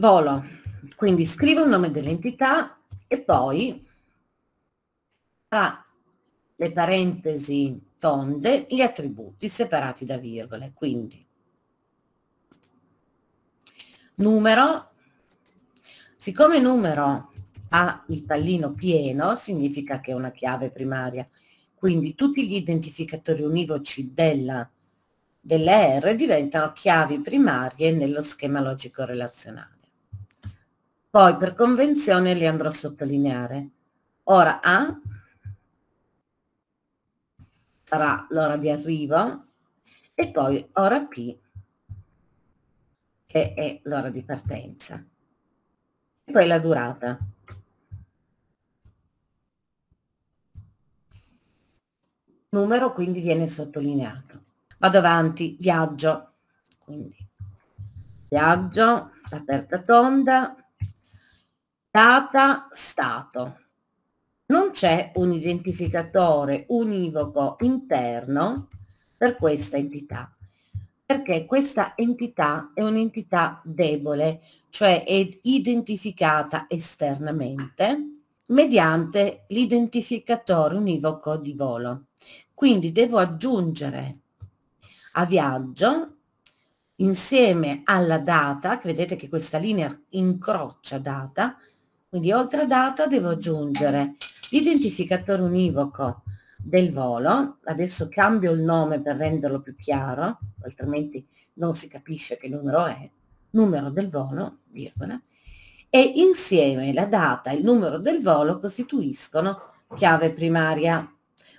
Volo, quindi scrivo il nome dell'entità e poi tra le parentesi tonde gli attributi separati da virgole, quindi numero, siccome numero ha il pallino pieno significa che è una chiave primaria, quindi tutti gli identificatori univoci della, delle R diventano chiavi primarie nello schema logico relazionale. Poi per convenzione li andrò a sottolineare. Ora A sarà l'ora di arrivo e poi ora P che è l'ora di partenza. E poi la durata. numero quindi viene sottolineato. Vado avanti, viaggio. Quindi viaggio, aperta tonda, data stato. Non c'è un identificatore univoco interno per questa entità, perché questa entità è un'entità debole, cioè è identificata esternamente mediante l'identificatore univoco di volo. Quindi devo aggiungere a viaggio insieme alla data, che vedete che questa linea incrocia data, quindi oltre a data devo aggiungere l'identificatore univoco del volo, adesso cambio il nome per renderlo più chiaro, altrimenti non si capisce che numero è, numero del volo, virgola, e insieme la data e il numero del volo costituiscono chiave primaria.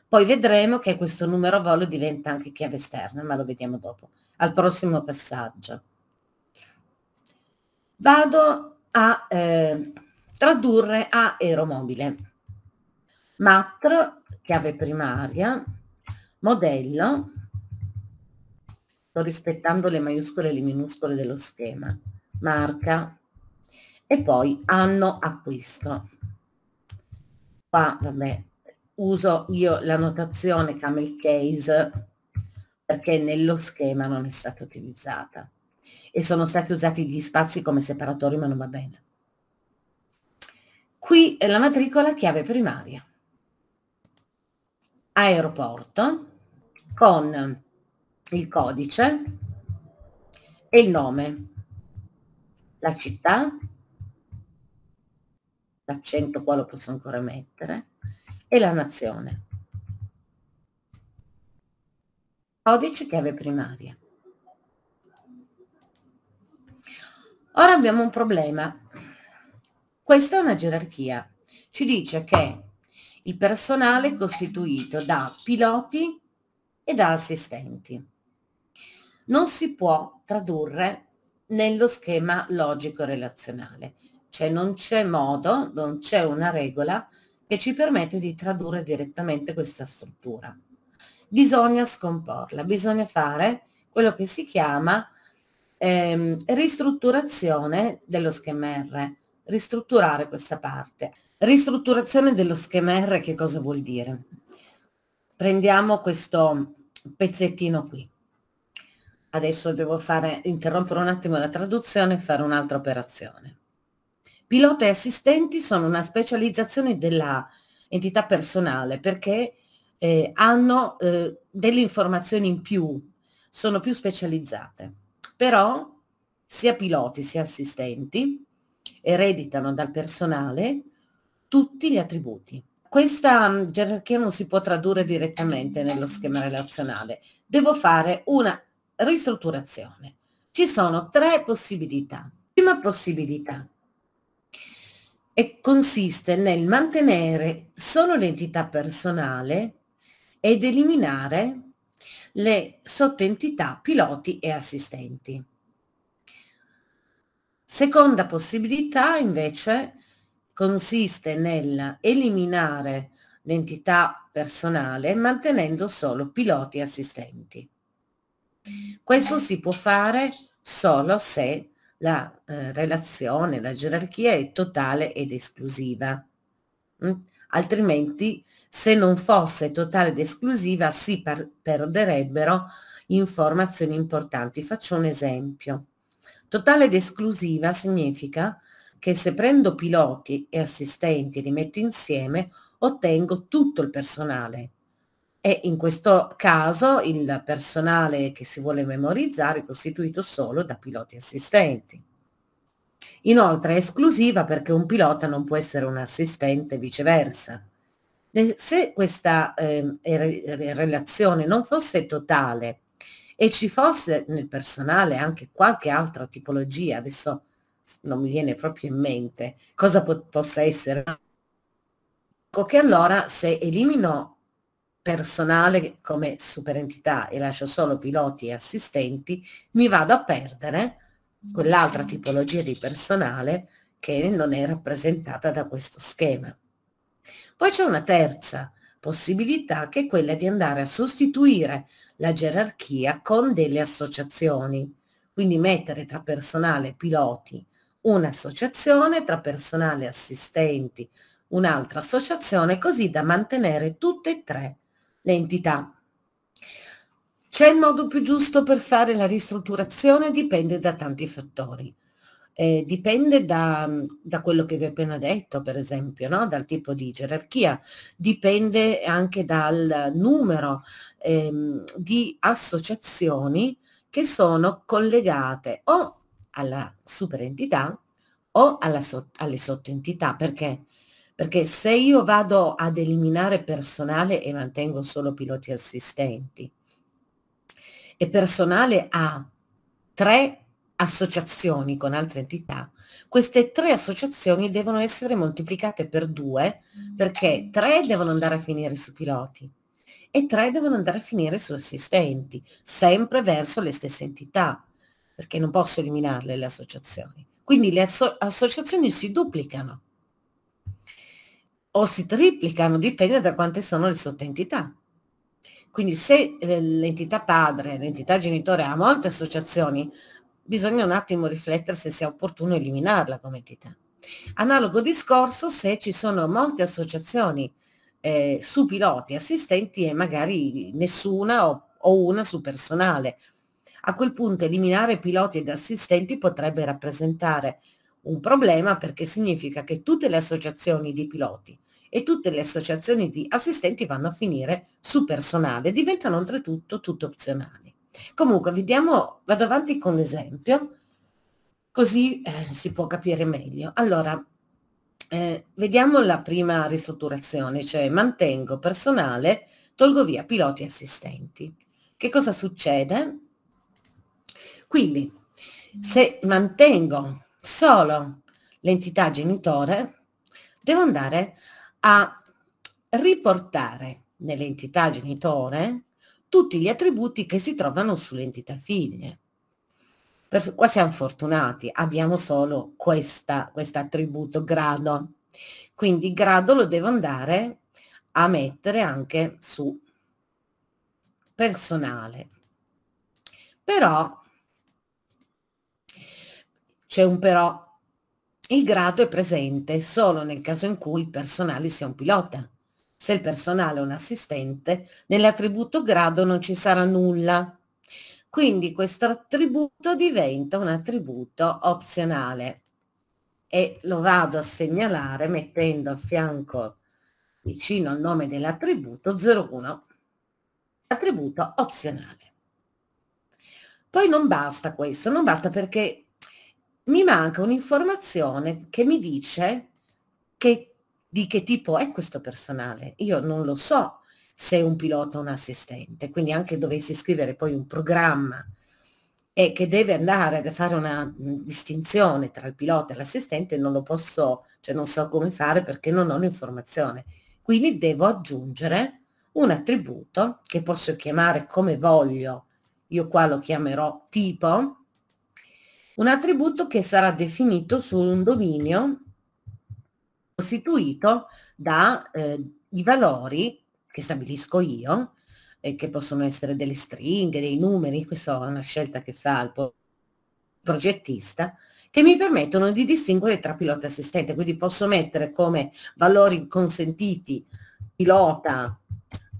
Poi vedremo che questo numero volo diventa anche chiave esterna, ma lo vediamo dopo, al prossimo passaggio. Vado a eh, tradurre a aeromobile. Mat, chiave primaria, modello, sto rispettando le maiuscole e le minuscole dello schema, marca e poi anno acquisto. Qua, vabbè, uso io la notazione camel case perché nello schema non è stata utilizzata e sono stati usati gli spazi come separatori ma non va bene. Qui è la matricola chiave primaria. Aeroporto con il codice e il nome, la città, l'accento qua lo posso ancora mettere, e la nazione. Codice chiave primaria. Ora abbiamo un problema questa è una gerarchia. Ci dice che il personale è costituito da piloti e da assistenti. Non si può tradurre nello schema logico-relazionale, cioè non c'è modo, non c'è una regola che ci permette di tradurre direttamente questa struttura. Bisogna scomporla, bisogna fare quello che si chiama ehm, ristrutturazione dello schema R, ristrutturare questa parte. Ristrutturazione dello schema R che cosa vuol dire? Prendiamo questo pezzettino qui. Adesso devo fare, interrompere un attimo la traduzione e fare un'altra operazione. Pilota e assistenti sono una specializzazione dell'entità personale perché eh, hanno eh, delle informazioni in più, sono più specializzate. Però sia piloti sia assistenti ereditano dal personale tutti gli attributi. Questa mm, gerarchia non si può tradurre direttamente nello schema relazionale. Devo fare una ristrutturazione. Ci sono tre possibilità. Prima possibilità e consiste nel mantenere solo l'entità personale ed eliminare le sottentità piloti e assistenti. Seconda possibilità invece consiste nel eliminare l'entità personale mantenendo solo piloti e assistenti. Questo si può fare solo se la eh, relazione, la gerarchia è totale ed esclusiva. Mm? Altrimenti, se non fosse totale ed esclusiva, si perderebbero informazioni importanti. Faccio un esempio. Totale ed esclusiva significa che se prendo piloti e assistenti e li metto insieme, ottengo tutto il personale. E in questo caso il personale che si vuole memorizzare è costituito solo da piloti e assistenti. Inoltre è esclusiva perché un pilota non può essere un assistente e viceversa. Se questa eh, relazione non fosse totale e ci fosse nel personale anche qualche altra tipologia, adesso non mi viene proprio in mente cosa po- possa essere, ecco che allora se elimino personale come superentità e lascio solo piloti e assistenti, mi vado a perdere quell'altra tipologia di personale che non è rappresentata da questo schema. Poi c'è una terza, possibilità che è quella di andare a sostituire la gerarchia con delle associazioni. Quindi mettere tra personale piloti un'associazione, tra personale assistenti un'altra associazione, così da mantenere tutte e tre le entità. C'è il modo più giusto per fare la ristrutturazione? Dipende da tanti fattori eh, dipende da, da, quello che vi ho appena detto, per esempio, no? dal tipo di gerarchia, dipende anche dal numero ehm, di associazioni che sono collegate o alla superentità o alla so alle sottoentità. Perché? Perché se io vado ad eliminare personale e mantengo solo piloti assistenti e personale ha tre associazioni con altre entità, queste tre associazioni devono essere moltiplicate per due mm. perché tre devono andare a finire su piloti e tre devono andare a finire su assistenti, sempre verso le stesse entità, perché non posso eliminarle le associazioni. Quindi le asso associazioni si duplicano o si triplicano, dipende da quante sono le sottoentità. Quindi se eh, l'entità padre, l'entità genitore ha molte associazioni, bisogna un attimo riflettere se sia opportuno eliminarla come entità. Analogo discorso se ci sono molte associazioni eh, su piloti assistenti e magari nessuna o, o una su personale. A quel punto eliminare piloti ed assistenti potrebbe rappresentare un problema perché significa che tutte le associazioni di piloti e tutte le associazioni di assistenti vanno a finire su personale, diventano oltretutto tutto opzionali. Comunque, vediamo, vado avanti con l'esempio, così eh, si può capire meglio. Allora, eh, vediamo la prima ristrutturazione, cioè mantengo personale, tolgo via piloti e assistenti. Che cosa succede? Quindi, se mantengo solo l'entità genitore, devo andare a riportare nell'entità genitore tutti gli attributi che si trovano sull'entità figlie. Per, qua siamo fortunati, abbiamo solo questo attributo grado. Quindi grado lo devo andare a mettere anche su personale. Però, c'è un però, il grado è presente solo nel caso in cui il personale sia un pilota se il personale è un assistente, nell'attributo grado non ci sarà nulla. Quindi questo attributo diventa un attributo opzionale e lo vado a segnalare mettendo a fianco vicino al nome dell'attributo 01, attributo opzionale. Poi non basta questo, non basta perché mi manca un'informazione che mi dice che di che tipo è questo personale? Io non lo so se è un pilota o un assistente, quindi anche dovessi scrivere poi un programma e che deve andare a fare una mm, distinzione tra il pilota e l'assistente, non lo posso, cioè non so come fare perché non ho l'informazione. Quindi devo aggiungere un attributo che posso chiamare come voglio, io qua lo chiamerò tipo, un attributo che sarà definito su un dominio costituito dai eh, valori che stabilisco io, e eh, che possono essere delle stringhe, dei numeri, questa è una scelta che fa il progettista, che mi permettono di distinguere tra pilota e assistente, quindi posso mettere come valori consentiti pilota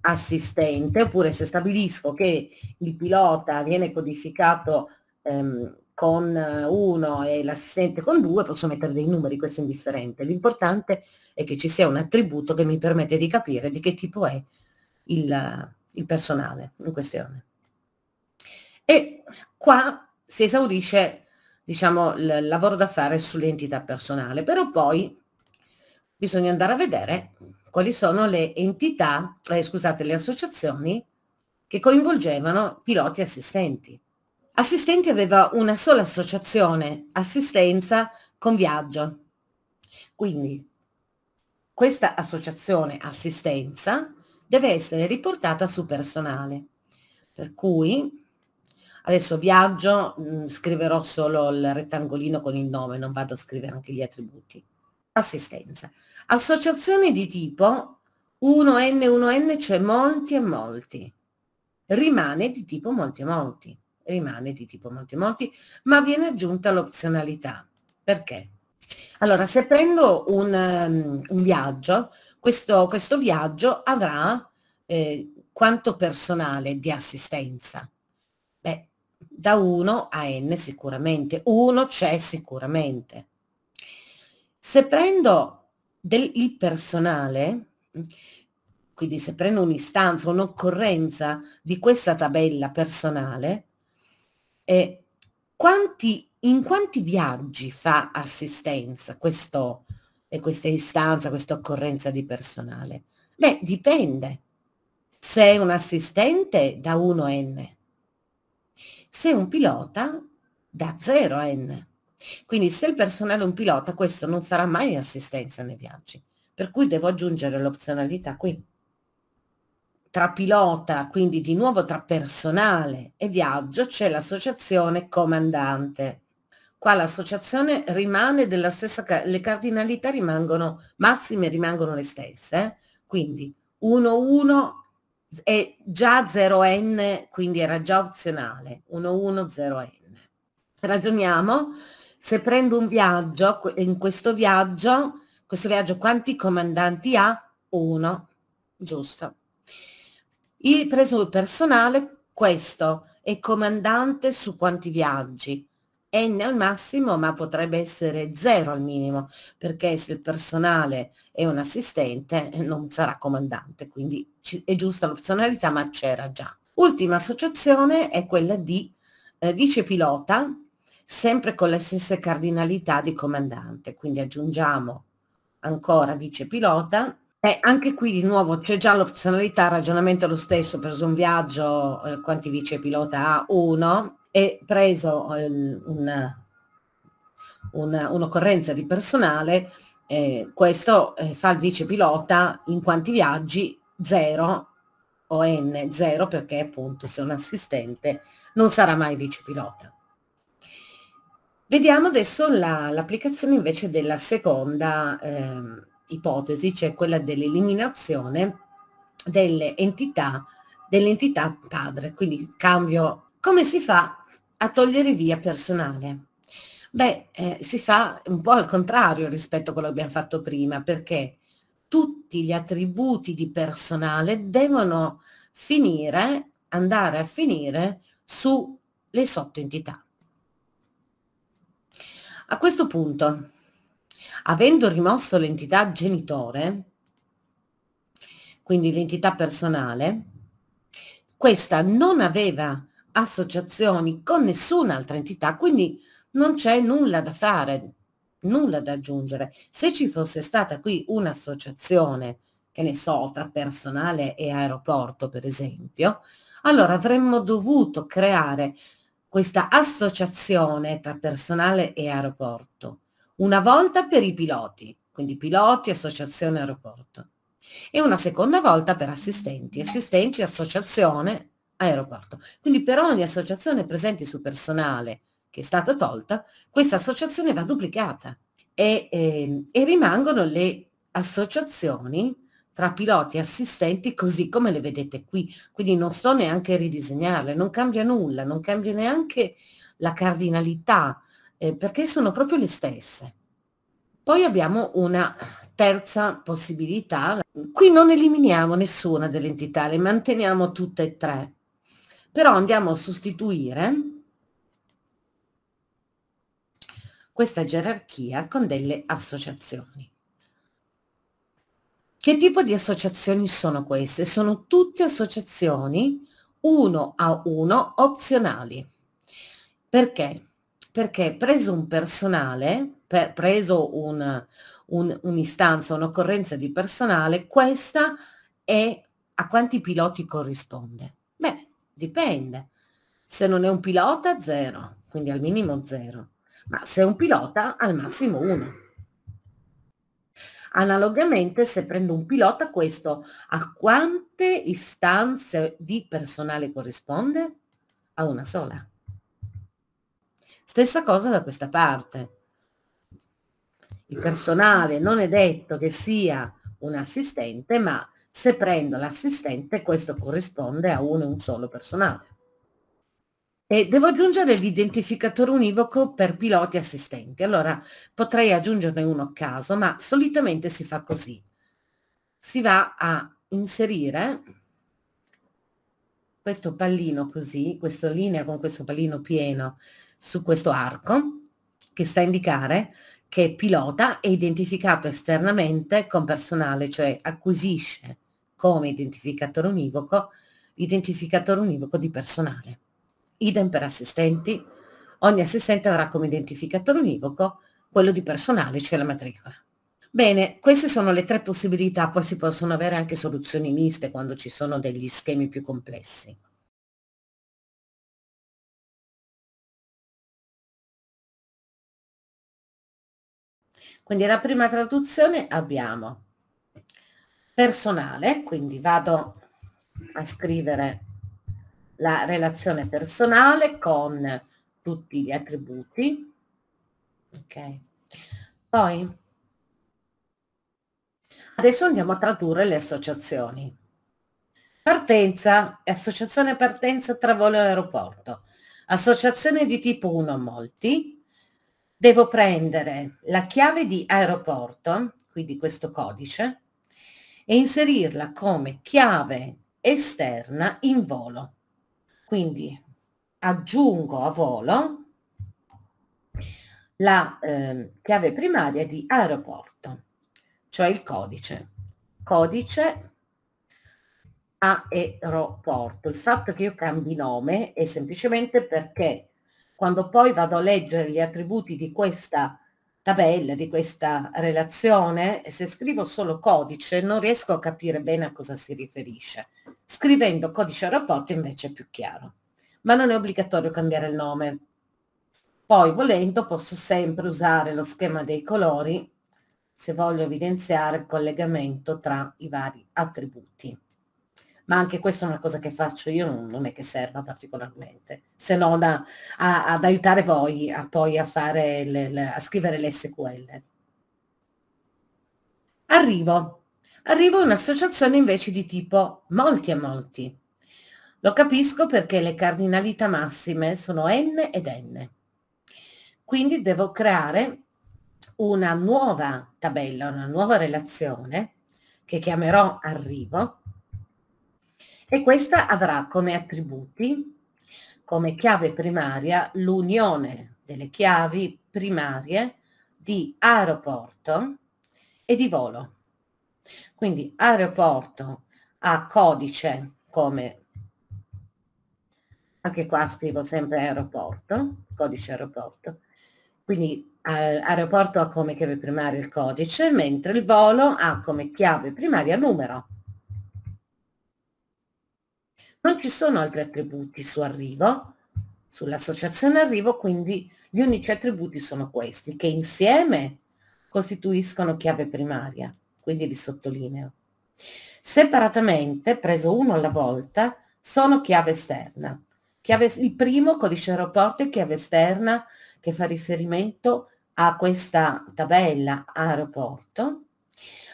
assistente, oppure se stabilisco che il pilota viene codificato ehm, con eh, uno e l'assistente con due, posso mettere dei numeri, questo è indifferente. L'importante è che ci sia un attributo che mi permette di capire di che tipo è il, il personale in questione. E qua si esaurisce diciamo, il lavoro da fare sull'entità personale, però poi bisogna andare a vedere quali sono le entità, eh, scusate, le associazioni che coinvolgevano piloti e assistenti. Assistenti aveva una sola associazione, assistenza con viaggio. Quindi questa associazione assistenza deve essere riportata su personale. Per cui adesso viaggio, mh, mm, scriverò solo il rettangolino con il nome, non vado a scrivere anche gli attributi. Assistenza. Associazioni di tipo 1N1N, cioè molti e molti. Rimane di tipo molti e molti rimane di tipo Monti Monti, ma viene aggiunta l'opzionalità. Perché? Allora, se prendo un, um, un viaggio, questo, questo, viaggio avrà eh, quanto personale di assistenza? Beh, da 1 a n sicuramente, 1 c'è sicuramente. Se prendo del, il personale, quindi se prendo un'istanza, un'occorrenza di questa tabella personale, eh, quanti, in quanti viaggi fa assistenza questo, eh, questa istanza, questa occorrenza di personale? Beh, dipende. Se è un assistente da 1 n, se è un pilota da 0 n. Quindi se il personale è un pilota, questo non farà mai assistenza nei viaggi, per cui devo aggiungere l'opzionalità qui tra pilota, quindi di nuovo tra personale e viaggio, c'è l'associazione comandante. Qua l'associazione rimane della stessa, le cardinalità rimangono, massime rimangono le stesse, eh. quindi 1-1 è già 0N, quindi era già opzionale, 1-1-0N. Ragioniamo, se prendo un viaggio, in questo viaggio, questo viaggio quanti comandanti ha? Uno, giusto. Il preso personale, questo, è comandante su quanti viaggi, n al massimo, ma potrebbe essere 0 al minimo, perché se il personale è un assistente non sarà comandante, quindi è giusta l'opzionalità, ma c'era già. Ultima associazione è quella di eh, vicepilota, sempre con le stesse cardinalità di comandante, quindi aggiungiamo ancora vicepilota eh, anche qui di nuovo c'è già l'opzionalità, ragionamento lo stesso, preso un viaggio, eh, quanti vice pilota ha? Uno, e preso eh, un, un, un'occorrenza di personale, eh, questo eh, fa il vice pilota in quanti viaggi? Zero o N, zero perché appunto se un assistente non sarà mai vice pilota. Vediamo adesso la, l'applicazione invece della seconda. Ehm, ipotesi, cioè quella dell'eliminazione delle entità, dell'entità padre, quindi cambio. Come si fa a togliere via personale? Beh, eh, si fa un po' al contrario rispetto a quello che abbiamo fatto prima, perché tutti gli attributi di personale devono finire, andare a finire sulle sottoentità. A questo punto avendo rimosso l'entità genitore, quindi l'entità personale, questa non aveva associazioni con nessun'altra entità, quindi non c'è nulla da fare, nulla da aggiungere. Se ci fosse stata qui un'associazione, che ne so, tra personale e aeroporto, per esempio, allora avremmo dovuto creare questa associazione tra personale e aeroporto una volta per i piloti, quindi piloti, associazione aeroporto, e una seconda volta per assistenti, assistenti, associazione aeroporto. Quindi per ogni associazione presente su personale che è stata tolta, questa associazione va duplicata e, eh, e rimangono le associazioni tra piloti e assistenti così come le vedete qui. Quindi non sto neanche a ridisegnarle, non cambia nulla, non cambia neanche la cardinalità eh, perché sono proprio le stesse. Poi abbiamo una terza possibilità, qui non eliminiamo nessuna delle entità, le manteniamo tutte e tre, però andiamo a sostituire questa gerarchia con delle associazioni. Che tipo di associazioni sono queste? Sono tutte associazioni uno a uno opzionali. Perché? perché preso un personale, per, preso un, un, un'istanza, un'occorrenza di personale, questa è a quanti piloti corrisponde? Beh, dipende. Se non è un pilota, zero, quindi al minimo zero. Ma se è un pilota, al massimo uno. Analogamente, se prendo un pilota, questo a quante istanze di personale corrisponde? A una sola. Stessa cosa da questa parte. Il personale non è detto che sia un assistente, ma se prendo l'assistente questo corrisponde a uno e un solo personale. E devo aggiungere l'identificatore univoco per piloti assistenti. Allora potrei aggiungerne uno a caso, ma solitamente si fa così. Si va a inserire questo pallino così, questa linea con questo pallino pieno su questo arco che sta a indicare che pilota è identificato esternamente con personale, cioè acquisisce come identificatore univoco l'identificatore univoco di personale. Idem per assistenti, ogni assistente avrà come identificatore univoco quello di personale, cioè la matricola. Bene, queste sono le tre possibilità, poi si possono avere anche soluzioni miste quando ci sono degli schemi più complessi. Quindi la prima traduzione abbiamo personale, quindi vado a scrivere la relazione personale con tutti gli attributi. Okay. Poi adesso andiamo a tradurre le associazioni. Partenza, associazione partenza tra volo e aeroporto. Associazione di tipo 1 molti, devo prendere la chiave di aeroporto, quindi questo codice, e inserirla come chiave esterna in volo. Quindi aggiungo a volo la eh, chiave primaria di aeroporto, cioè il codice. Codice aeroporto. Il fatto che io cambi nome è semplicemente perché quando poi vado a leggere gli attributi di questa tabella, di questa relazione, se scrivo solo codice non riesco a capire bene a cosa si riferisce. Scrivendo codice rapporto invece è più chiaro. Ma non è obbligatorio cambiare il nome. Poi volendo posso sempre usare lo schema dei colori se voglio evidenziare il collegamento tra i vari attributi ma anche questa è una cosa che faccio io, non, non è che serva particolarmente, se non a, a, ad aiutare voi a poi a, fare le, le, a scrivere le SQL. Arrivo, arrivo a un'associazione invece di tipo molti a molti. Lo capisco perché le cardinalità massime sono n ed n. Quindi devo creare una nuova tabella, una nuova relazione che chiamerò arrivo e questa avrà come attributi, come chiave primaria, l'unione delle chiavi primarie di aeroporto e di volo. Quindi aeroporto ha codice come, anche qua scrivo sempre aeroporto, codice aeroporto, quindi aeroporto ha come chiave primaria il codice, mentre il volo ha come chiave primaria numero. Non ci sono altri attributi su arrivo, sull'associazione arrivo, quindi gli unici attributi sono questi, che insieme costituiscono chiave primaria, quindi li sottolineo. Separatamente, preso uno alla volta, sono chiave esterna. Chiave, il primo codice aeroporto è chiave esterna che fa riferimento a questa tabella aeroporto,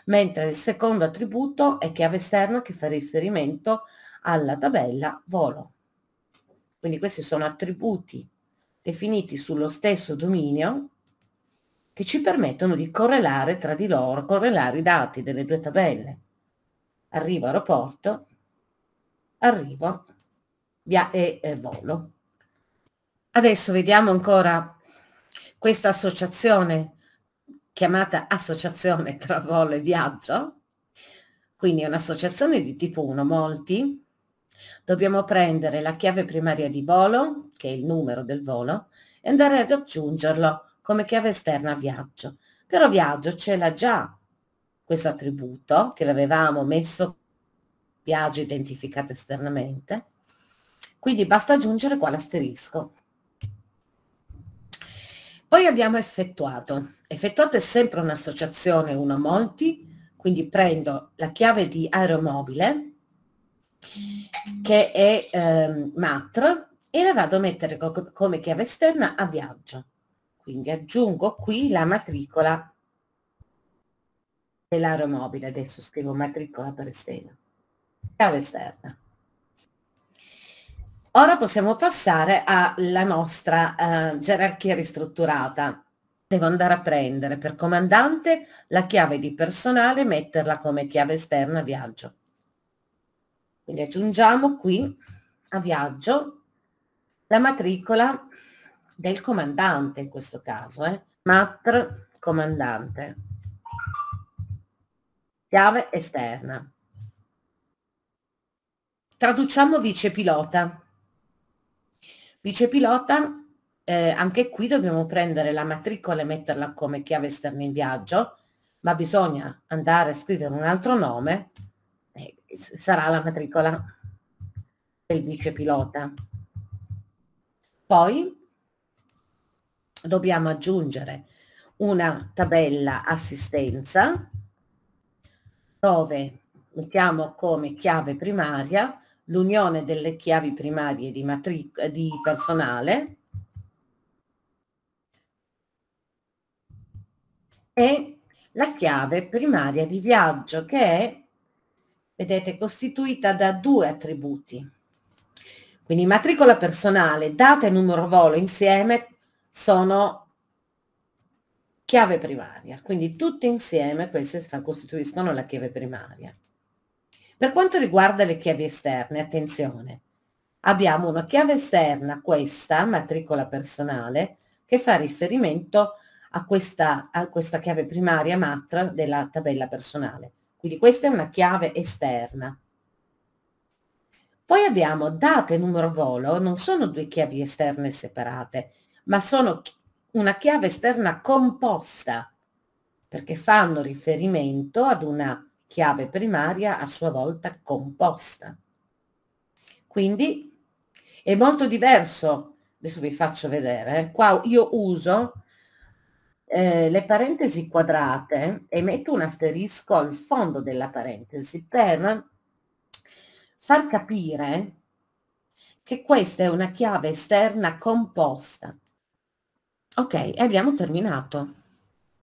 mentre il secondo attributo è chiave esterna che fa riferimento alla tabella volo. Quindi questi sono attributi definiti sullo stesso dominio che ci permettono di correlare tra di loro, correlare i dati delle due tabelle. Arrivo aeroporto, arrivo via e eh, volo. Adesso vediamo ancora questa associazione chiamata associazione tra volo e viaggio, quindi è un'associazione di tipo 1, molti, Dobbiamo prendere la chiave primaria di volo, che è il numero del volo, e andare ad aggiungerlo come chiave esterna a viaggio. Però viaggio ce l'ha già questo attributo che l'avevamo messo viaggio identificato esternamente. Quindi basta aggiungere qua l'asterisco. Poi abbiamo effettuato. Effettuato è sempre un'associazione uno a molti, quindi prendo la chiave di aeromobile che è ehm, Matra e la vado a mettere co come chiave esterna a viaggio. Quindi aggiungo qui la matricola dell'aeromobile, adesso scrivo matricola per esterno, chiave esterna. Ora possiamo passare alla nostra eh, gerarchia ristrutturata. Devo andare a prendere per comandante la chiave di personale e metterla come chiave esterna a viaggio. Quindi aggiungiamo qui a viaggio la matricola del comandante in questo caso, eh? matr comandante, chiave esterna. Traduciamo vicepilota. Vicepilota, eh, anche qui dobbiamo prendere la matricola e metterla come chiave esterna in viaggio, ma bisogna andare a scrivere un altro nome sarà la matricola del vicepilota. Poi dobbiamo aggiungere una tabella assistenza dove mettiamo come chiave primaria l'unione delle chiavi primarie di, di personale e la chiave primaria di viaggio che è vedete, è costituita da due attributi. Quindi matricola personale, data e numero volo insieme sono chiave primaria, quindi tutte insieme queste costituiscono la chiave primaria. Per quanto riguarda le chiavi esterne, attenzione, abbiamo una chiave esterna, questa matricola personale, che fa riferimento a questa, a questa chiave primaria matra della tabella personale. Quindi questa è una chiave esterna. Poi abbiamo data e numero volo, non sono due chiavi esterne separate, ma sono una chiave esterna composta, perché fanno riferimento ad una chiave primaria a sua volta composta. Quindi è molto diverso, adesso vi faccio vedere, eh, qua io uso eh, le parentesi quadrate e metto un asterisco al fondo della parentesi per far capire che questa è una chiave esterna composta. Ok, abbiamo terminato.